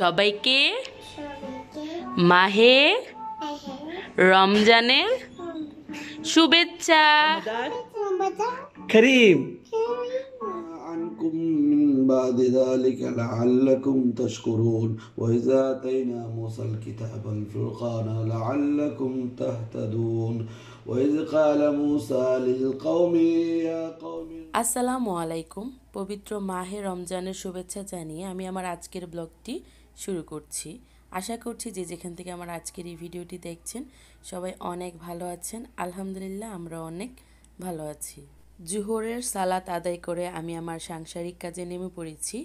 সবাইকে মাহে রমজানের শুভেচ্ছা করিম بعد ذلك لعلكم تشكرون وإذا آتينا موسى الكتاب الفرقان لعلكم تهتدون وإذ قال موسى للقوم يا قوم আসসালামু আলাইকুম পবিত্র মাহে রমজানের শুভেচ্ছা জানিয়ে আমি আমার আজকের ব্লগটি শুরু করছি আশা করছি যে যেখান থেকে আমার আজকের এই ভিডিওটি দেখছেন সবাই অনেক ভালো আছেন আলহামদুলিল্লাহ আমরা অনেক ভালো আছি জুহরের সালাত আদায় করে আমি আমার সাংসারিক কাজে নেমে পড়েছি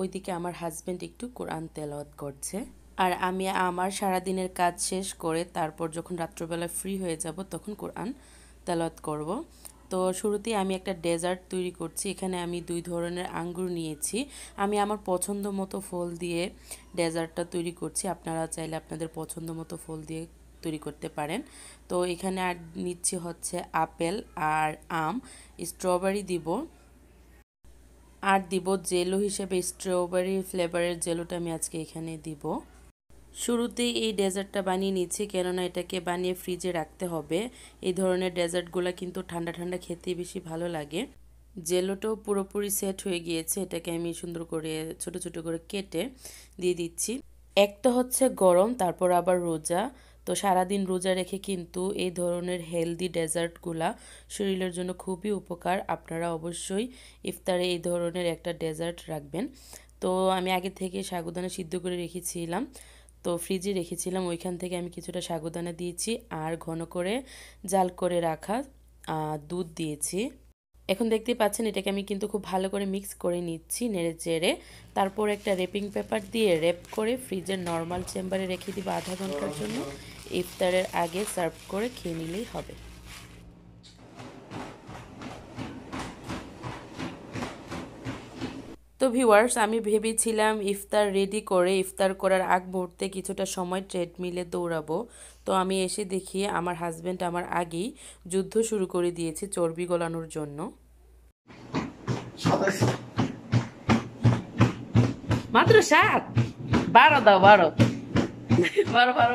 ওইদিকে আমার হাজব্যান্ড একটু কোরআন তেলাওয়াত করছে আর আমি আমার সারাদিনের কাজ শেষ করে তারপর যখন রাত্রবেলা ফ্রি হয়ে যাব তখন কোরআন তেলাওয়াত করব। তো শুরুতেই আমি একটা ডেজার্ট তৈরি করছি এখানে আমি দুই ধরনের আঙ্গুর নিয়েছি আমি আমার পছন্দ মতো ফল দিয়ে ডেজার্টটা তৈরি করছি আপনারা চাইলে আপনাদের পছন্দ মতো ফল দিয়ে তৈরি করতে পারেন তো এখানে আর নিচ্ছে হচ্ছে আপেল আর আম স্ট্রবেরি দিব আর দিব জেলো হিসেবে স্ট্রবেরি ফ্লেভারের জেলোটা আমি আজকে এখানে দিব শুরুতেই এই ডেজার্টটা বানিয়ে নিচ্ছি কেননা এটাকে বানিয়ে ফ্রিজে রাখতে হবে এই ধরনের ডেজার্টগুলো কিন্তু ঠান্ডা ঠান্ডা খেতে বেশি ভালো লাগে জেলোটাও পুরোপুরি সেট হয়ে গিয়েছে এটাকে আমি সুন্দর করে ছোট ছোট করে কেটে দিয়ে দিচ্ছি একটা হচ্ছে গরম তারপর আবার রোজা তো সারাদিন রোজা রেখে কিন্তু এই ধরনের হেলদি ডেজার্টগুলা শরীরের জন্য খুবই উপকার আপনারা অবশ্যই ইফতারে এই ধরনের একটা ডেজার্ট রাখবেন তো আমি আগে থেকে সাগুদানা সিদ্ধ করে রেখেছিলাম তো ফ্রিজে রেখেছিলাম ওইখান থেকে আমি কিছুটা সাগুদানা দিয়েছি আর ঘন করে জাল করে রাখা দুধ দিয়েছি এখন দেখতেই পাচ্ছেন এটাকে আমি কিন্তু খুব ভালো করে মিক্স করে নিচ্ছি নেড়ে চেড়ে তারপর একটা রেপিং পেপার দিয়ে রেপ করে ফ্রিজের নর্মাল চেম্বারে রেখে দিব আধা ঘন্টার জন্য ইফতারের আগে সার্ভ করে খেয়ে নিলেই হবে তো ভিউয়ার্স আমি ভেবেছিলাম ইফতার রেডি করে ইফতার করার আগ মুহূর্তে কিছুটা সময় ট্রেডমিলে দৌড়াবো তো আমি এসে দেখি আমার হাজব্যান্ড আমার আগেই যুদ্ধ শুরু করে দিয়েছে চর্বি গলানোর জন্য মাত্র সাত বারো দাও বারো বারো বারো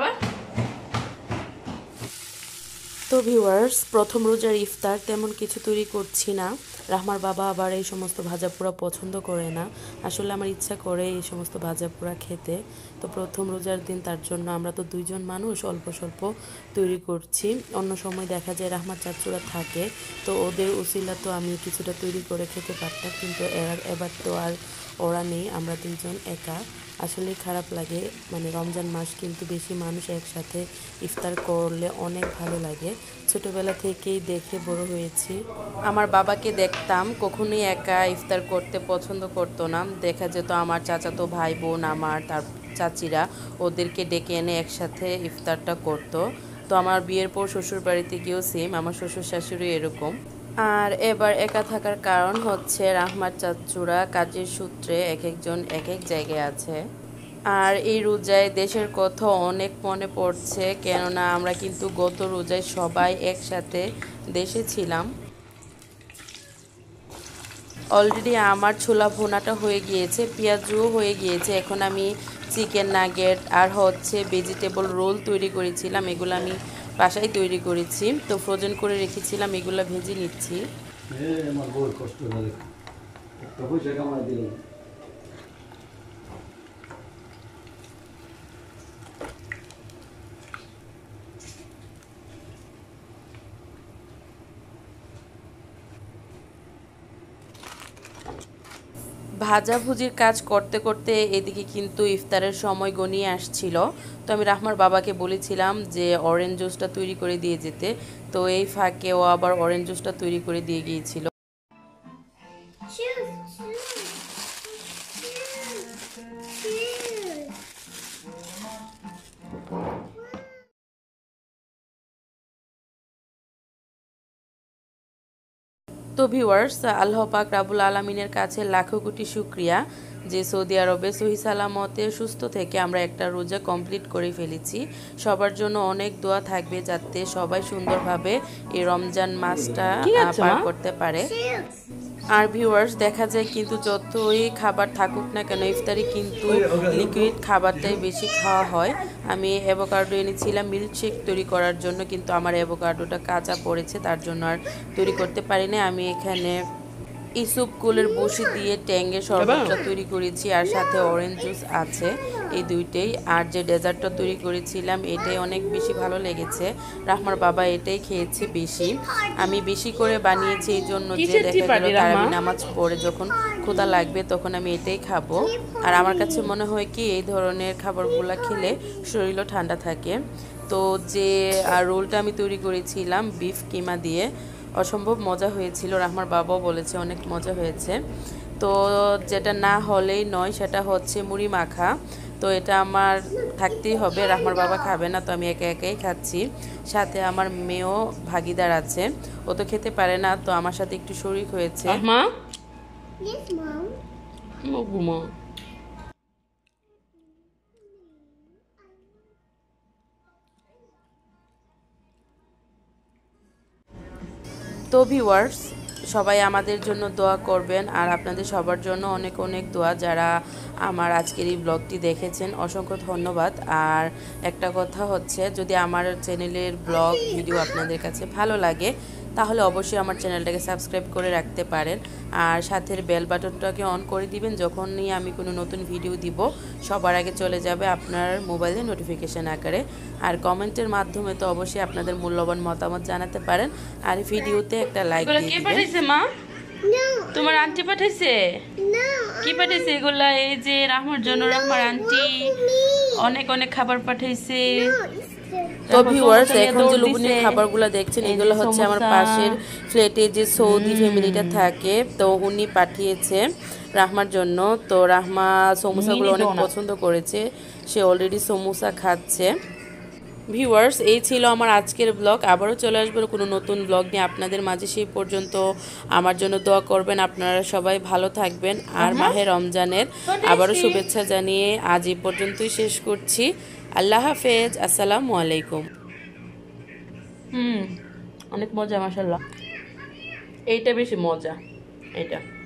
তো ভিউয়ার্স প্রথম রোজার ইফতার তেমন কিছু তৈরি করছি না রাহমার বাবা আবার এই সমস্ত ভাজা পোড়া পছন্দ করে না আসলে আমার ইচ্ছা করে এই সমস্ত ভাজা পোড়া খেতে তো প্রথম রোজার দিন তার জন্য আমরা তো দুইজন মানুষ অল্প স্বল্প তৈরি করছি অন্য সময় দেখা যায় রাহমার চাচুরা থাকে তো ওদের উসিলা তো আমি কিছুটা তৈরি করে খেতে পারতাম কিন্তু এবার তো আর ওরা নেই আমরা দুইজন একা আসলে খারাপ লাগে মানে রমজান মাস কিন্তু বেশি মানুষ একসাথে ইফতার করলে অনেক ভালো লাগে ছোটবেলা থেকেই দেখে বড় হয়েছি আমার বাবাকে দেখতাম কখনোই একা ইফতার করতে পছন্দ করতো না দেখা যেত আমার চাচাতো ভাই বোন আমার তার চাচিরা ওদেরকে ডেকে এনে একসাথে ইফতারটা করত তো আমার বিয়ের পর শ্বশুর বাড়িতে গিয়েও সেম আমার শ্বশুর শাশুড়ি এরকম আর এবার একা থাকার কারণ হচ্ছে রাহমার চাচুরা কাজের সূত্রে এক একজন এক এক জায়গায় আছে আর এই রোজায় দেশের কথা অনেক মনে পড়ছে কেননা আমরা কিন্তু গত রোজায় সবাই একসাথে দেশে ছিলাম অলরেডি আমার ছোলা ভোনাটা হয়ে গিয়েছে পেঁয়াজও হয়ে গিয়েছে এখন আমি চিকেন নাগেট আর হচ্ছে ভেজিটেবল রোল তৈরি করেছিলাম এগুলো আমি বাসায় তৈরি করেছি তো ফ্রোজেন করে রেখেছিলাম এগুলো ভেজে নিচ্ছি ভাজাভুজির কাজ করতে করতে এদিকে কিন্তু ইফতারের সময় গনিয়ে আসছিল তো আমি রাহমার বাবাকে বলেছিলাম যে অরেঞ্জ জুসটা তৈরি করে দিয়ে যেতে তো এই ফাঁকে ও আবার অরেঞ্জ জুসটা তৈরি করে দিয়ে গিয়েছিল তো ভিউয়ার্স আল্লাহ পাক রাবুল আলমিনের কাছে লাখো কোটি শুক্রিয়া যে সৌদি আরবে সহি সালামতে সুস্থ থেকে আমরা একটা রোজা কমপ্লিট করে ফেলেছি সবার জন্য অনেক দোয়া থাকবে যাতে সবাই সুন্দরভাবে এই রমজান মাসটা পার করতে পারে আর ভিউয়ার্স দেখা যায় কিন্তু যতই খাবার থাকুক না কেন ইফতারি কিন্তু লিকুইড খাবারটাই বেশি খাওয়া হয় আমি অ্যাভোকাডো এনেছিলাম মিল্কশেক তৈরি করার জন্য কিন্তু আমার অ্যাভোকাডোটা কাঁচা পড়েছে তার জন্য আর তৈরি করতে পারিনি আমি এখানে ইসুপ কুলের বসি দিয়ে ট্যাঙ্গের শরবতটা তৈরি করেছি আর সাথে অরেঞ্জ জুস আছে এই দুইটাই আর যে ডেজার্টটা তৈরি করেছিলাম এটাই অনেক বেশি ভালো লেগেছে রাহমার বাবা এটাই খেয়েছে বেশি আমি বেশি করে বানিয়েছি এই জন্য যে দেখা গেল তারাবি নামাজ পড়ে যখন ক্ষুদা লাগবে তখন আমি এটাই খাবো আর আমার কাছে মনে হয় কি এই ধরনের খাবারগুলো খেলে শরীরও ঠান্ডা থাকে তো যে রোলটা আমি তৈরি করেছিলাম বিফ কিমা দিয়ে অসম্ভব মজা হয়েছিল আমার বাবাও বলেছে অনেক মজা হয়েছে তো যেটা না হলেই নয় সেটা হচ্ছে মুড়ি মাখা তো এটা আমার থাকতেই হবে আমার বাবা খাবে না তো আমি একে একাই খাচ্ছি সাথে আমার মেয়েও ভাগিদার আছে ও তো খেতে পারে না তো আমার সাথে একটু শরিক হয়েছে মা ঘুমা তো ভিওয়ার্স সবাই আমাদের জন্য দোয়া করবেন আর আপনাদের সবার জন্য অনেক অনেক দোয়া যারা আমার আজকের এই ব্লগটি দেখেছেন অসংখ্য ধন্যবাদ আর একটা কথা হচ্ছে যদি আমার চ্যানেলের ব্লগ ভিডিও আপনাদের কাছে ভালো লাগে তাহলে অবশ্যই আমার চ্যানেলটাকে সাবস্ক্রাইব করে রাখতে পারেন আর সাথে বেল বাটনটাকে অন করে দিবেন যখনই আমি কোনো নতুন ভিডিও দিব সবার আগে চলে যাবে আপনার মোবাইলে নোটিফিকেশান আকারে আর কমেন্টের মাধ্যমে তো অবশ্যই আপনাদের মূল্যবান মতামত জানাতে পারেন আর ভিডিওতে একটা লাইক মা তোমার আন্টি পাঠাইছে কি পাঠাইছে এগুলা এই যে রাহমার জন্য রাহমার আন্টি অনেক অনেক খাবার পাঠাইছে তো ভিউয়ার্স এখন যে লুবনির খাবারগুলো দেখছেন এগুলো হচ্ছে আমার পাশের ফ্লেটে যে সৌদি ফ্যামিলিটা থাকে তো উনি পাঠিয়েছে রাহমার জন্য তো রাহমা সমোসাগুলো অনেক পছন্দ করেছে সে অলরেডি সমোসা খাচ্ছে ভিউয়ার্স এই ছিল আমার আজকের ব্লগ আবারও চলে আসবে কোনো নতুন ব্লগ নিয়ে আপনাদের মাঝে সেই পর্যন্ত আমার জন্য দোয়া করবেন আপনারা সবাই ভালো থাকবেন আর মাহে রমজানের আবারও শুভেচ্ছা জানিয়ে আজ এই পর্যন্তই শেষ করছি আল্লাহ হাফেজ আসসালামু আলাইকুম হুম অনেক মজা মাসাল্লাহ এইটা বেশি মজা এটা